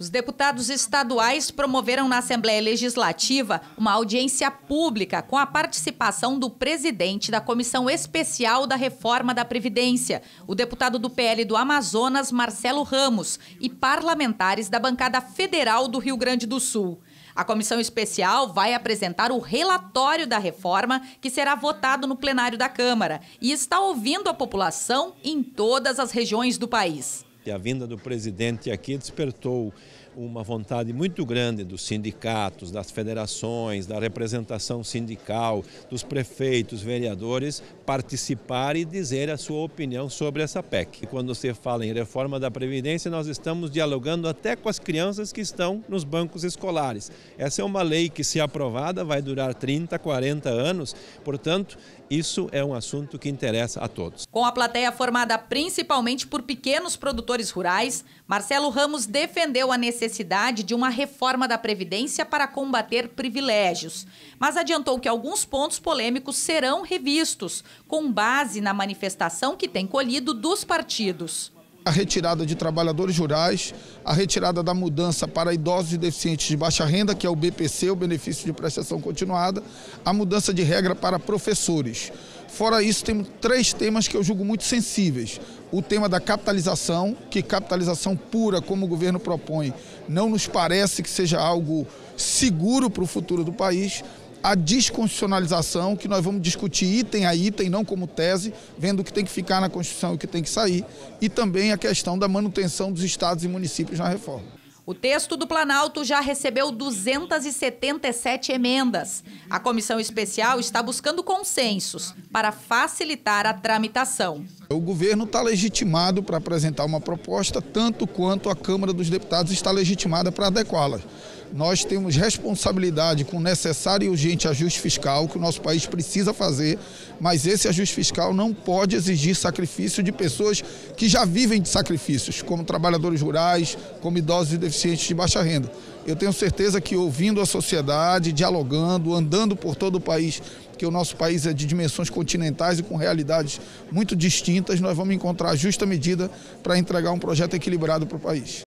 Os deputados estaduais promoveram na Assembleia Legislativa uma audiência pública com a participação do presidente da Comissão Especial da Reforma da Previdência, o deputado do PL do Amazonas, Marcelo Ramos, e parlamentares da bancada federal do Rio Grande do Sul. A comissão especial vai apresentar o relatório da reforma, que será votado no plenário da Câmara, e está ouvindo a população em todas as regiões do país. E a vinda do presidente aqui despertou uma vontade muito grande dos sindicatos, das federações, da representação sindical, dos prefeitos, vereadores, participar e dizer a sua opinião sobre essa PEC. E quando você fala em reforma da Previdência, nós estamos dialogando até com as crianças que estão nos bancos escolares. Essa é uma lei que, se aprovada, vai durar 30, 40 anos, portanto, isso é um assunto que interessa a todos. Com a plateia formada principalmente por pequenos produtores rurais, Marcelo Ramos defendeu a necessidade necessidade de uma reforma da Previdência para combater privilégios, mas adiantou que alguns pontos polêmicos serão revistos, com base na manifestação que tem colhido dos partidos a retirada de trabalhadores rurais, a retirada da mudança para idosos e deficientes de baixa renda, que é o BPC, o benefício de prestação continuada, a mudança de regra para professores. Fora isso, temos três temas que eu julgo muito sensíveis. O tema da capitalização, que capitalização pura, como o governo propõe, não nos parece que seja algo seguro para o futuro do país. A desconstitucionalização, que nós vamos discutir item a item, não como tese, vendo o que tem que ficar na Constituição e o que tem que sair. E também a questão da manutenção dos estados e municípios na reforma. O texto do Planalto já recebeu 277 emendas. A comissão especial está buscando consensos para facilitar a tramitação. O governo está legitimado para apresentar uma proposta, tanto quanto a Câmara dos Deputados está legitimada para adequá-la. Nós temos responsabilidade com o necessário e urgente ajuste fiscal que o nosso país precisa fazer, mas esse ajuste fiscal não pode exigir sacrifício de pessoas que já vivem de sacrifícios, como trabalhadores rurais, como idosos e deficientes de baixa renda. Eu tenho certeza que ouvindo a sociedade, dialogando, andando por todo o país, que o nosso país é de dimensões continentais e com realidades muito distintas, nós vamos encontrar a justa medida para entregar um projeto equilibrado para o país.